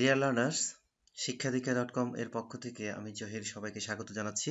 Deer learners Shikkhadikkha dot com এর পক্ষ থেকে আমি জহির সবাইকে স্বাগত জানাচ্ছি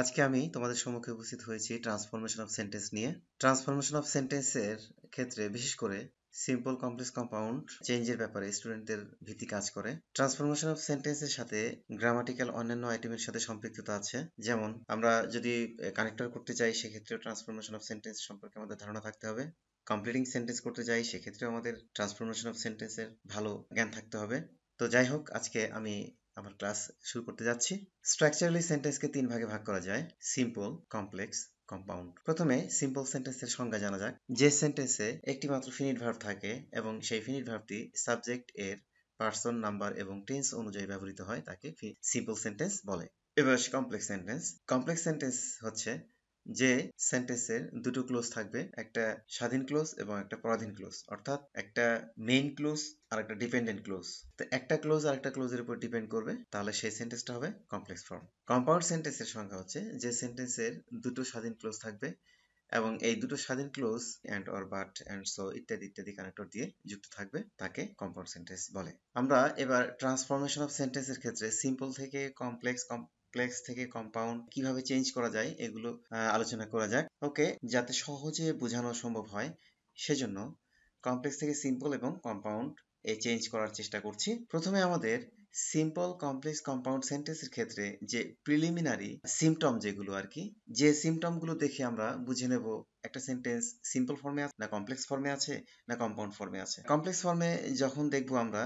আজকে আমি তোমাদের সম্মুখে উপস্থিত হয়েছি ট্রান্সফরমেশন অফ সেন্টেন্স নিয়ে ট্রান্সফরমেশন অফ সেন্টেন্সের ক্ষেত্রে বিশেষ করে সিম্পল কমপ্লেক্স কম্পাউন্ড চেঞ্জের ব্যাপারে স্টুডেন্টদের ভিত্তি কাজ করে ট্রান্সফরমেশন অফ সেন্টেন্সের সাথে গ্রামাটিক্যাল অন্যান্য আইটেমের সাথে সম্পৃক্ততা আছে যেমন আমরা যদি কানেক্টর করতে চাই সেক্ষেত্রে ট্রান্সফরমেশন অফ সেন্টেন্স সম্পর্কে আমাদের ধারণা থাকতে হবে কমপ্লিটিং সেন্টেন্স করতে চাই সেক্ষেত্রে আমাদের ট্রান্সফরমেশন অফ সেন্টেন্সের ভালো জ্ঞান থাকতে হবে তো যাই হোক আজকে আমি আমার ক্লাস শুরু করতে যাচ্ছি স্ট্রাকচারালি সেন্টেন্সকে তিন ভাগে ভাগ করা যায় সিম্পল কমপ্লেক্স কম্পাউন্ড প্রথমে সিম্পল সেন্টেন্সের সংজ্ঞা জানা যাক যে সেন্টেন্সে একটি মাত্র ফিনিট ভার্ব থাকে এবং সেই ফিনিট ভার্বটি সাবজেক্ট এর পার্সন নাম্বার এবং টেন্স অনুযায়ী ব্যবহৃত হয় তাকে সিম্পল সেন্টেন্স বলে এবার আসি কমপ্লেক্স সেন্টেন্স কমপ্লেক্স সেন্টেন্স হচ্ছে যে সেন্টেন্সের দুটো ক্লোজ থাকবে একটা স্বাধীন ক্লোজ এবং একটা পরাধীন ক্লোজ অর্থাৎ একটা মেইন ক্লোজ আর একটা ডিপেন্ডেন্ট ক্লোজ তো একটা ক্লোজ আর একটা ক্লোজের উপর ডিপেন্ড করবে তাহলে সেই সেন্টেন্সটা হবে কমপ্লেক্স ফর্ম কম্পাউন্ড সেন্টেন্সের সংখ্যা হচ্ছে যে সেন্টেন্সের দুটো স্বাধীন ক্লোজ থাকবে এবং এই দুটো স্বাধীন clause and or but and so ইত্যাদি ইত্যাদি কানেক্টর দিয়ে যুক্ত থাকবে তাকে কম্পাউন্ড সেন্টেন্স বলে আমরা এবার ট্রান্সফরমেশন অফ সেন্টেন্সের ক্ষেত্রে সিম্পল থেকে কমপ্লেক্স কমপ্লেক্স থেকে কম্পাউন্ড কিভাবে চেঞ্জ করা যায় এগুলো আলোচনা করা যাক ওকে যাতে সহজে বোঝানো সম্ভব হয় সেজন্য কমপ্লেক্স থেকে সিম্পল এবং কম্পাউন্ড এ চেঞ্জ করার চেষ্টা করছি প্রথমে আমাদের সিম্পল কমপ্লেক্স কম্পাউন্ড সেন্টেন্সের ক্ষেত্রে যে প্রিলিমিনারি সিমটম যেগুলো আর কি যে সিমটমগুলো দেখে আমরা বুঝে নেব একটা সেন্টেন্স সিম্পল ফর্মে আছে না কমপ্লেক্স ফর্মে আছে না কম্পাউন্ড ফর্মে আছে কমপ্লেক্স ফর্মে যখন দেখব আমরা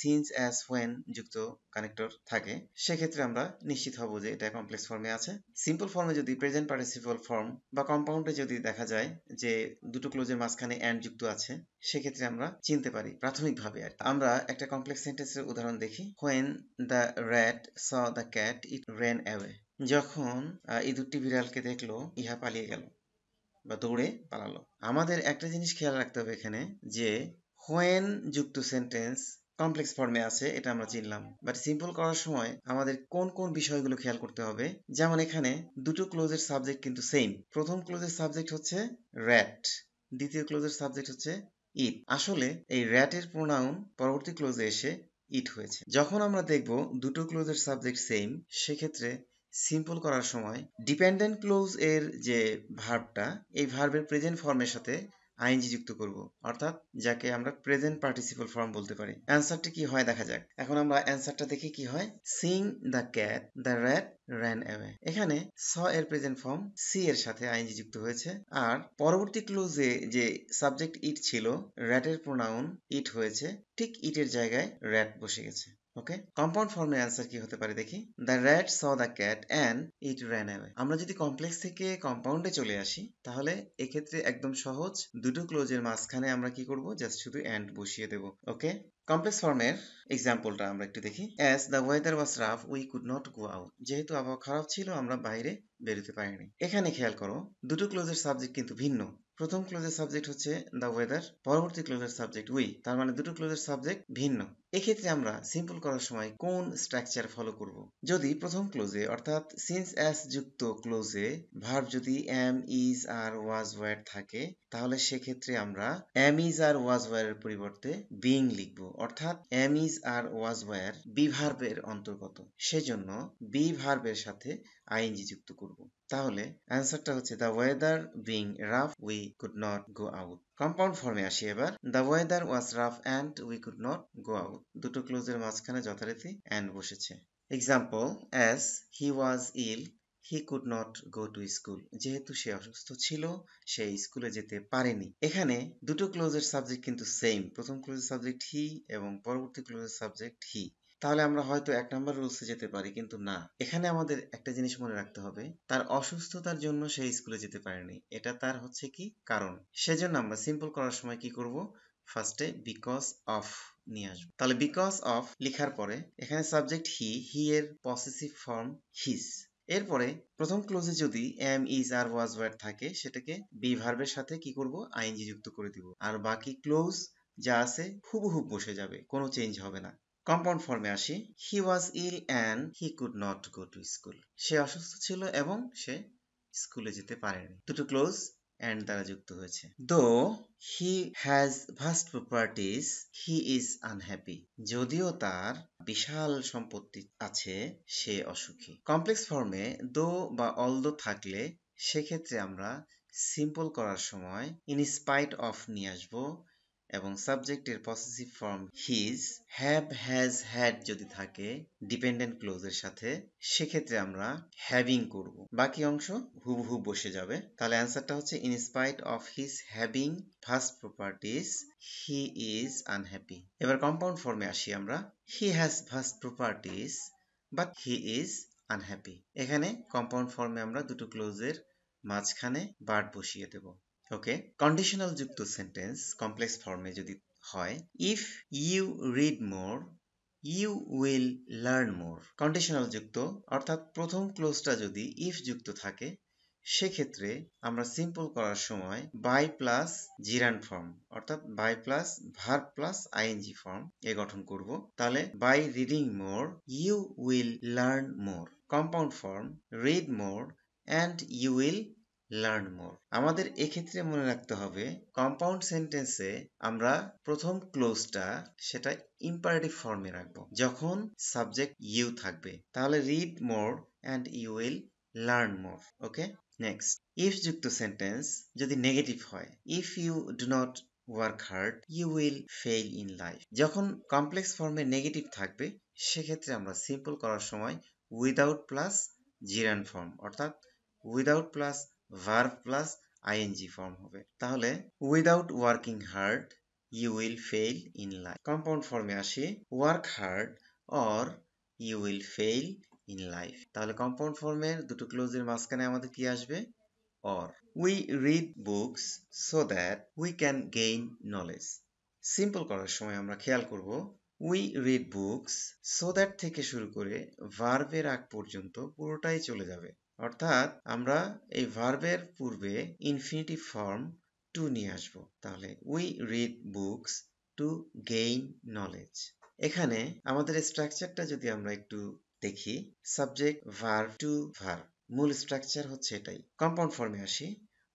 সিন্স অ্যাজ ওয়েন যুক্ত কানেক্টর থাকে সেক্ষেত্রে আমরা নিশ্চিত হব যে এটা কমপ্লেক্স ফর্মে আছে সিম্পল ফর্মে যদি প্রেজেন্ট পার্টিসিপাল ফর্ম বা কম্পাউন্ডে যদি দেখা যায় যে দুটো ক্লোজের মাঝখানে অ্যান্ড যুক্ত আছে সেক্ষেত্রে আমরা চিনতে পারি প্রাথমিকভাবে আর আমরা একটা কমপ্লেক্স সেন্টেন্সের উদাহরণ দেখি when the rat saw the cat it ran away যখন এই দুটি বিড়ালকে দেখলো ইহা পালিয়ে গেল বা দৌড়ে পালালো আমাদের একটা জিনিস খেয়াল রাখতে হবে এখানে যে হোয়েন যুক্ত সেন্টেন্স কমপ্লেক্স ফর্মে আছে এটা আমরা চিনলাম বাট সিম্পল করার সময় আমাদের কোন কোন বিষয়গুলো খেয়াল করতে হবে যেমন এখানে দুটো ক্লোজের সাবজেক্ট কিন্তু সেম প্রথম ক্লোজের সাবজেক্ট হচ্ছে র্যাট দ্বিতীয় ক্লোজের সাবজেক্ট হচ্ছে ইট আসলে এই র্যাটের প্রোনাউন পরবর্তী ক্লোজে এসে ইট হয়েছে যখন আমরা দেখব দুটো ক্লোজের সাবজেক্ট সেম সেক্ষেত্রে সিম্পল করার সময় ডিপেন্ডেন্ট ক্লোজ এর যে ভার্বটা এই ভার্বের প্রেজেন্ট ফর্মের সাথে আইনজি যুক্ত করব অর্থাৎ যাকে আমরা প্রেজেন্ট পার্টিসিপল ফর্ম বলতে পারি অ্যান্সারটি কি হয় দেখা যাক এখন আমরা অ্যান্সারটা দেখি কি হয় seeing the cat the rat ran away এখানে স এর প্রেজেন্ট ফর্ম সি এর সাথে আইনজি যুক্ত হয়েছে আর পরবর্তী ক্লোজে যে সাবজেক্ট ইট ছিল র্যাটের প্রোনাউন ইট হয়েছে ঠিক ইটের জায়গায় র্যাট বসে গেছে ওকে কম্পাউন্ড ফর্মের অ্যান্সার কি হতে পারে দেখি the rat saw the cat and it ran away আমরা যদি কমপ্লেক্স থেকে কম্পাউন্ডে চলে আসি তাহলে এক্ষেত্রে একদম সহজ দুটো ক্লোজের মাঝখানে আমরা কি করব জাস্ট শুধু অ্যান্ড বসিয়ে দেব ওকে কমপ্লেক্স ফর্মের এক্সাম্পলটা আমরা একটু দেখি as the weather was rough we could not go out যেহেতু আবহাওয়া খারাপ ছিল আমরা বাইরে বেরোতে পারিনি এখানে খেয়াল করো দুটো ক্লোজের সাবজেক্ট কিন্তু ভিন্ন প্রথম ক্লোজের সাবজেক্ট হচ্ছে দ্য ওয়েদার পরবর্তী ক্লোজের সাবজেক্ট উই তার মানে দুটো ক্লোজের সাবজেক্ট ভিন্ন এক্ষেত্রে আমরা সিম্পল করার সময় কোন স্ট্রাকচার ফলো করব যদি প্রথম ক্লোজে অর্থাৎ সিন্স অ্যাস যুক্ত ক্লোজে ভার্ব যদি am is are was were থাকে তাহলে সেক্ষেত্রে আমরা এম ইজ আর ওয়াজ ওয়ারের পরিবর্তে বিং লিখব অর্থাৎ am is are was were be ভার্বের অন্তর্গত সেজন্য বি ভার্বের সাথে আইএনজি যুক্ত করব তাহলে অ্যান্সারটা হচ্ছে the weather being rough we could not go out compound ফর্মে আসি এবার the weather was rough and we could not go out দুটো ক্লোজের মাঝখানে যথারীতি অ্যান্ড বসেছে example as he was ill he could not go to school যেহেতু সে অসুস্থ ছিল সে স্কুলে যেতে পারেনি এখানে দুটো ক্লোজের সাবজেক্ট কিন্তু সেম প্রথম ক্লোজের সাবজেক্ট হি এবং পরবর্তী ক্লোজের সাবজেক্ট হি তাহলে আমরা হয়তো এক নম্বর রুলসে যেতে পারি কিন্তু না এখানে আমাদের একটা জিনিস মনে রাখতে হবে তার অসুস্থতার জন্য সে স্কুলে যেতে পারেনি এটা তার হচ্ছে কি কারণ সেজন্য আমরা সিম্পল করার সময় কি করব ফার্স্টে বিকজ অফ নিয়ে আসবো তাহলে বিকজ অফ লেখার পরে এখানে সাবজেক্ট হি হি এর পসেসিভ ফর্ম হিস এরপরে প্রথম ক্লোজে যদি am is are was were থাকে সেটাকে বি ভার্বের সাথে কি করব আইনজি যুক্ত করে দিব আর বাকি ক্লোজ যা আছে হুবহুব বসে যাবে কোনো চেঞ্জ হবে না কম্পাউন্ড ফর্মে আসি he was ill and he could not go to school সে অসুস্থ ছিল এবং সে স্কুলে যেতে পারেনি দুটো ক্লোজ অ্যান্ড দ্বারা যুক্ত হয়েছে though he has vast properties he is unhappy যদিও তার বিশাল সম্পত্তি আছে সে অসুখী কমপ্লেক্স ফর্মে দো বা অল দো থাকলে সেক্ষেত্রে আমরা সিম্পল করার সময় ইন স্পাইট অফ নিয়ে আসবো এবং সাবজেক্টের possessive form his have has had যদি থাকে ডিপেন্ডেন্ট ক্লোজের সাথে সেক্ষেত্রে আমরা হ্যাভিং করব বাকি অংশ হুবহু বসে যাবে তাহলে অ্যান্সারটা হচ্ছে in spite of his having vast properties he is unhappy এবার কম্পাউন্ড ফর্মে আসি আমরা he has vast properties but he is unhappy এখানে কম্পাউন্ড ফর্মে আমরা দুটো ক্লোজের মাঝখানে বার্ড বসিয়ে দেব ওকে কন্ডিশনাল যুক্ত সেন্টেন্স কমপ্লেক্স ফর্মে যদি হয় if you read more you will learn more conditional যুক্ত অর্থাৎ প্রথম ক্লোজটা যদি ইফ যুক্ত থাকে সেক্ষেত্রে আমরা সিম্পল করার সময় বাই প্লাস জিরান ফর্ম অর্থাৎ by plus verb plus I N G form এ গঠন করব তাহলে by reading more you will learn more compound form read more and you will learn more আমাদের এক্ষেত্রে মনে রাখতে হবে কম্পাউন্ড সেন্টেন্সে আমরা প্রথম ক্লোজটা সেটা ইম্পারেটিভ ফর্মে রাখব যখন সাবজেক্ট ইউ থাকবে তাহলে read more and you will learn more okay next if যুক্ত সেন্টেন্স যদি নেগেটিভ হয় if you do not work hard you will fail in life যখন কমপ্লেক্স ফর্মে নেগেটিভ থাকবে সেক্ষেত্রে আমরা সিম্পল করার সময় উইদাউট প্লাস জিরান ফর্ম অর্থাৎ without plus verb plus I N G form হবে তাহলে without working hard you will fail in life compound ফর্মে আসি work hard or you will fail in life তাহলে কম্পাউন্ড ফর্মের দুটো ক্লোজের মাঝখানে আমাদের কি আসবে or we read books so that we can gain knowledge simple করার সময় আমরা খেয়াল করব we read books so that থেকে শুরু করে ভার্ভের আগ পর্যন্ত পুরোটাই চলে যাবে অর্থাৎ আমরা এই ভার্বের পূর্বে ইনফিনিটিভ ফর্ম টু নিয়ে আসব তাহলে we read books to gain knowledge এখানে আমাদের স্ট্রাকচারটা যদি আমরা একটু দেখি সাবজেক্ট ভার টু ভার মূল স্ট্রাকচার হচ্ছে এটাই কম্পাউন্ড ফর্মে আসি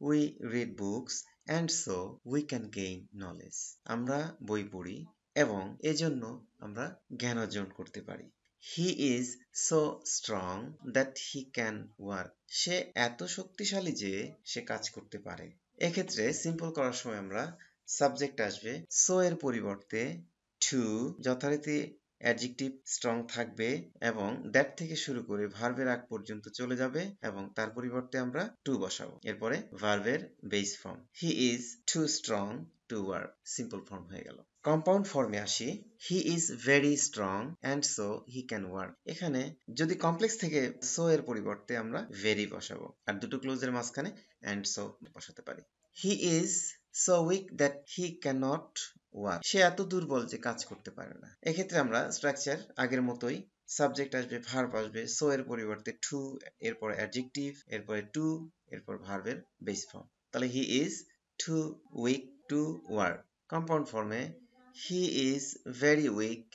we read books and so we can gain knowledge আমরা বই পড়ি এবং এজন্য আমরা জ্ঞান অর্জন করতে পারি he is so strong that he can work সে এত শক্তিশালী যে সে কাজ করতে পারে এক্ষেত্রে সিম্পল করার সময় আমরা সাবজেক্ট আসবে সো এর পরিবর্তে টু যথারীতি অ্যাডজেক্টিভ স্ট্রং থাকবে এবং দ্যাট থেকে শুরু করে ভার্বের আগ পর্যন্ত চলে যাবে এবং তার পরিবর্তে আমরা টু বসাবো এরপরে ভার্বের base form he is too strong to work simple form হয়ে গেল কম্পাউন্ড ফর্মে আসি he is very strong and so he can work এখানে যদি কমপ্লেক্স থেকে সো এর পরিবর্তে আমরা ভেরি বসাবো আর দুটো ক্লোজের মাঝখানে অ্যান্ড সো বসাতে পারি he is so weak that he cannot work সে এত দুর্বল যে কাজ করতে পারে না এক্ষেত্রে আমরা স্ট্রাকচার আগের মতোই সাবজেক্ট আসবে ভার্ব আসবে সো এর পরিবর্তে টু এরপর অ্যাডজেক্টিভ এরপরে টু এরপর ভার্বের বেস ফর্ম তাহলে he is too weak to work compound ফর্মে he is very weak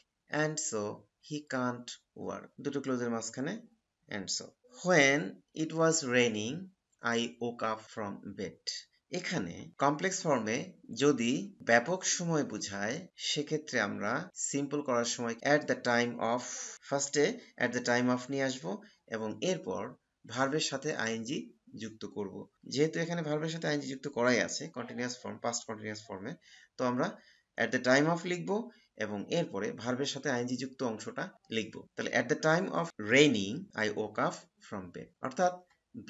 and so he can't work দুটো ক্লোজের মাঝখানে and so when it was raining I woke up from bed এখানে complex ফর্মে যদি ব্যাপক সময় বোঝায় সেক্ষেত্রে আমরা সিম্পল করার সময় অ্যাট দ্য টাইম অফ ফার্স্টে অ্যাট দ্য টাইম অফ নিয়ে আসব এবং এরপর ভার্বের সাথে আইএনজি যুক্ত করব যেহেতু এখানে ভার্বের সাথে আইএনজি যুক্ত করাই আছে কন্টিনিউয়াস ফর্ম পাস্ট কন্টিনিউয়াস ফর্মে তো আমরা অ্যাট দ্য টাইম অফ লিখবো এবং এরপরে ভার্বের সাথে আইনজি যুক্ত অংশটা লিখবো তাহলে at the time of raining I woke up from bed অর্থাৎ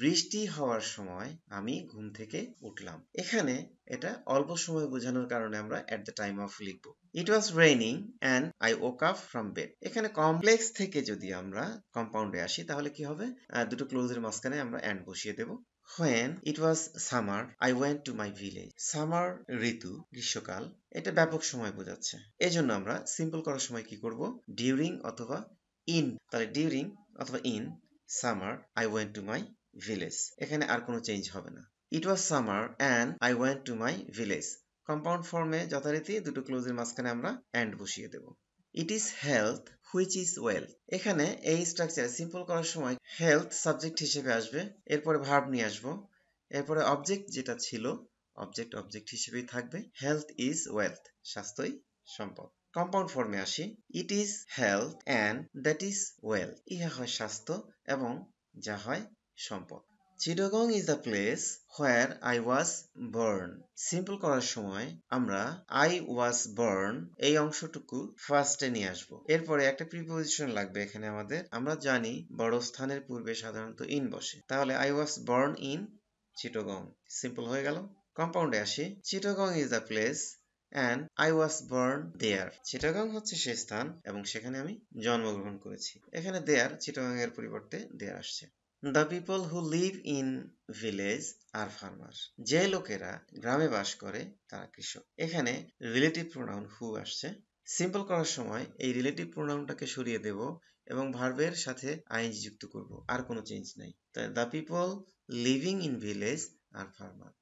বৃষ্টি হওয়ার সময় আমি ঘুম থেকে উঠলাম এখানে এটা অল্প সময় বোঝানোর কারণে আমরা অ্যাট দ্য টাইম অফ লিখবো it was raining and I woke up from bed এখানে কমপ্লেক্স থেকে যদি আমরা কম্পাউন্ডে আসি তাহলে কি হবে দুটো ক্লোজের মাঝখানে আমরা অ্যান্ড বসিয়ে দেবো When it was summer, I went to my village. Summer ঋতু গ্রীষ্মকাল এটা ব্যাপক সময় বোঝাচ্ছে এজন্য আমরা সিম্পল করার সময় কি করব ডিউরিং অথবা ইন তাহলে ডিউরিং অথবা in summer I went to my village এখানে আর কোনো চেঞ্জ হবে না it was summer and I went to my village compound ফর্মে যথারীতি দুটো ক্লোজের মাঝখানে আমরা অ্যান্ড বসিয়ে দেব it is health which is wealth এখানে এই স্ট্রাকচারে সিম্পল করার সময় হেলথ সাবজেক্ট হিসেবে আসবে এরপরে ভার্ব নিয়ে আসবো এরপরে অবজেক্ট যেটা ছিল অবজেক্ট অবজেক্ট হিসেবেই থাকবে হেলথ ইজ ওয়েলথ স্বাস্থ্যই সম্পদ কম্পাউন্ড ফর্মে আসি it is health and that is wealth ইহা হয় স্বাস্থ্য এবং যা হয় সম্পদ Chittagong is the place where I was born simple করার সময় আমরা আই ওয়াজ বর্ন এই অংশটুকু ফার্স্টে নিয়ে আসব এরপরে একটা প্রিপোজিশন লাগবে এখানে আমাদের আমরা জানি বড় স্থানের পূর্বে সাধারণত ইন বসে তাহলে I was born in Chittagong simple হয়ে গেল কম্পাউন্ডে আসি Chittagong is the place and I was born there Chittagong হচ্ছে সে স্থান এবং সেখানে আমি জন্মগ্রহণ করেছি এখানে দেয়ার চিটাগং এর পরিবর্তে দেয়ার আসছে the people who live in village are farmer যে লোকেরা গ্রামে বাস করে তারা কৃষক এখানে রিলেটিভ প্রোনাউন হু আসছে সিম্পল করার সময় এই রিলেটিভ প্রোনাউনটাকে সরিয়ে দেব এবং ভার্বের সাথে আইএনজি যুক্ত করব আর কোনো চেঞ্জ নাই তাই the people living in village are farmer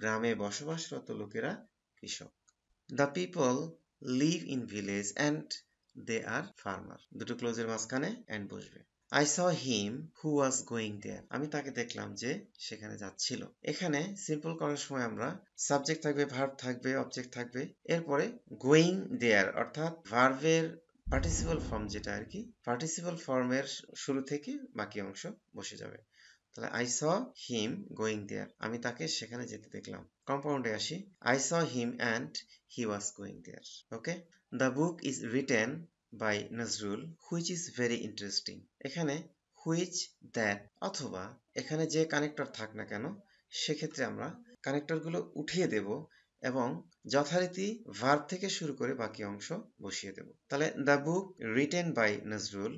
গ্রামে বসবাসরত লোকেরা কৃষক the people live in village and they are farmer দুটো ক্লোজের মাঝখানে অ্যান্ড বসবে I saw him who was going দেয়ার আমি তাকে দেখলাম যে সেখানে যাচ্ছিল এখানে সিম্পল করার সময় আমরা সাবজেক্ট থাকবে ভার্ব থাকবে অবজেক্ট থাকবে এরপরে গোয়িং দেয়ার অর্থাৎ ভার্ভের পার্টিসিপাল ফর্ম যেটা আর কি পার্টিসিপাল ফর্মের শুরু থেকে বাকি অংশ বসে যাবে তাহলে I saw him going there আমি তাকে সেখানে যেতে দেখলাম কম্পাউন্ডে আসি I saw him and he was going there okay the book is written by Nazrul which is very interesting এখানে হুইচ দ্যাট অথবা এখানে যে কানেক্টর থাক না কেন সেক্ষেত্রে আমরা কানেক্টরগুলো উঠিয়ে দেব এবং যথারীতি ভার্ব থেকে শুরু করে বাকি অংশ বসিয়ে দেব তাহলে the book written by Nazrul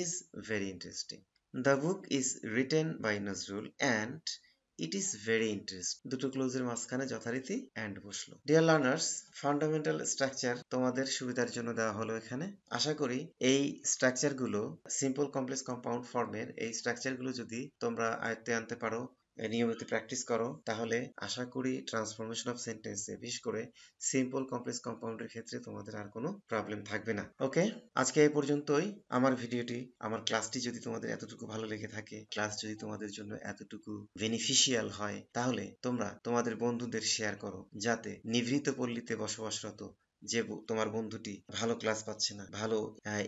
is very interesting the book is written by Nazrul and it is very interest দুটো ক্লোজের মাঝখানে যথারীতি অ্যান্ড বসলো ডিয়ার লার্নার্স ফান্ডামেন্টাল স্ট্রাকচার তোমাদের সুবিধার জন্য দেওয়া হলো এখানে আশা করি এই স্ট্রাকচারগুলো সিম্পল কমপ্লেক্স কম্পাউন্ড ফর্মের এই স্ট্রাকচারগুলো যদি তোমরা আয়ত্তে আনতে পারো নিয়মিত প্র্যাকটিস করো তাহলে আশা করি ট্রান্সফরমেশন অফ সেন্টেন্সে বিশেষ করে সিম্পল কমপ্লেক্স কম্পাউন্ডের ক্ষেত্রে তোমাদের আর কোনো প্রবলেম থাকবে না ওকে আজকে এই পর্যন্তই আমার ভিডিওটি আমার ক্লাসটি যদি তোমাদের এতটুকু ভালো লেগে থাকে ক্লাস যদি তোমাদের জন্য এতটুকু বেনিফিশিয়াল হয় তাহলে তোমরা তোমাদের বন্ধুদের শেয়ার করো যাতে নিভৃত পল্লীতে বসবাসরত যে তোমার বন্ধুটি ভালো ক্লাস পাচ্ছে না ভালো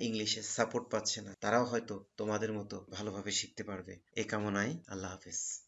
ইংলিশে সাপোর্ট পাচ্ছে না তারাও হয়তো তোমাদের মতো ভালোভাবে শিখতে পারবে এ কামনায় আল্লাহ হাফেজ